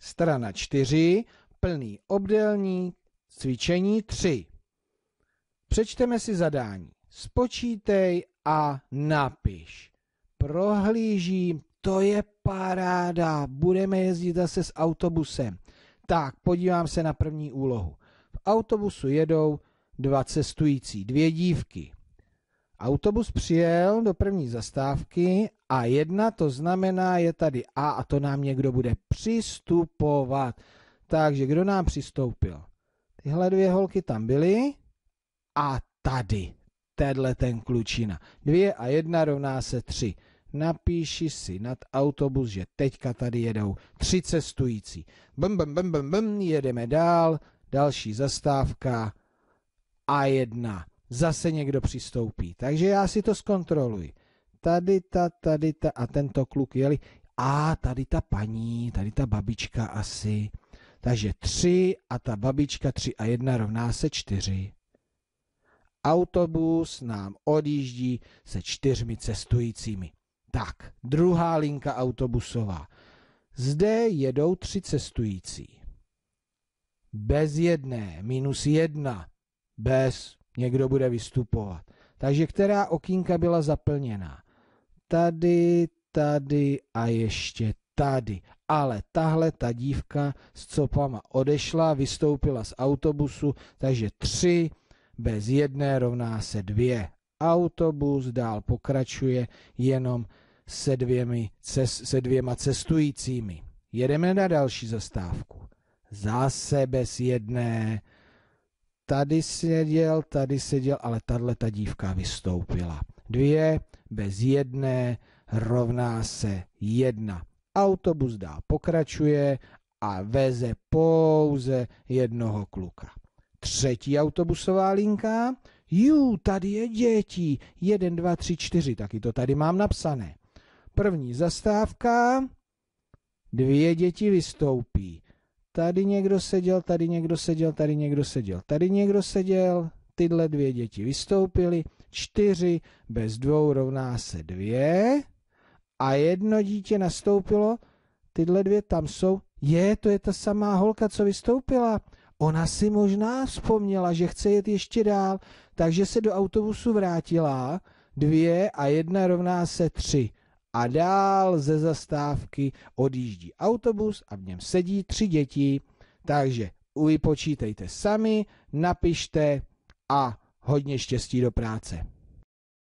Strana 4, plný obdélník, cvičení 3. Přečteme si zadání. Spočítej a napiš. Prohlížím, to je paráda, budeme jezdit zase s autobusem. Tak, podívám se na první úlohu. V autobusu jedou dva cestující, dvě dívky. Autobus přijel do první zastávky a1 to znamená, je tady A a to nám někdo bude přistupovat. Takže kdo nám přistoupil? Tyhle dvě holky tam byly a tady, tenhle ten klučina. Dvě a jedna rovná se tři. Napíši si nad autobus, že teďka tady jedou tři cestující. Bum, bum, bum, bum, bum, jedeme dál, další zastávka a jedna. Zase někdo přistoupí. Takže já si to zkontroluji tady ta, tady ta a tento kluk jeli a tady ta paní, tady ta babička asi. Takže tři a ta babička tři a jedna rovná se čtyři Autobus nám odjíždí se čtyřmi cestujícími. Tak, druhá linka autobusová. Zde jedou tři cestující. Bez jedné, minus jedna, bez, někdo bude vystupovat. Takže která okýnka byla zaplněná? tady, tady a ještě tady. Ale tahle ta dívka s copama odešla, vystoupila z autobusu, takže tři bez jedné rovná se dvě. Autobus dál pokračuje jenom se, dvěmi, ces, se dvěma cestujícími. Jedeme na další zastávku. Zase bez jedné. Tady seděl, tady seděl, ale tahle ta dívka vystoupila. Dvě, bez jedné rovná se jedna. Autobus dál pokračuje a veze pouze jednoho kluka. Třetí autobusová linka. Jú, tady je děti. Jeden, dva, tři, čtyři. Taky to tady mám napsané. První zastávka. Dvě děti vystoupí. Tady někdo seděl, tady někdo seděl, tady někdo seděl, tady někdo seděl, tyhle dvě děti vystoupily, čtyři bez dvou rovná se dvě a jedno dítě nastoupilo, tyhle dvě tam jsou, je, to je ta samá holka, co vystoupila. Ona si možná vzpomněla, že chce jet ještě dál, takže se do autobusu vrátila, dvě a jedna rovná se tři. A dál ze zastávky odjíždí autobus a v něm sedí tři děti. Takže vypočítejte sami, napište a hodně štěstí do práce.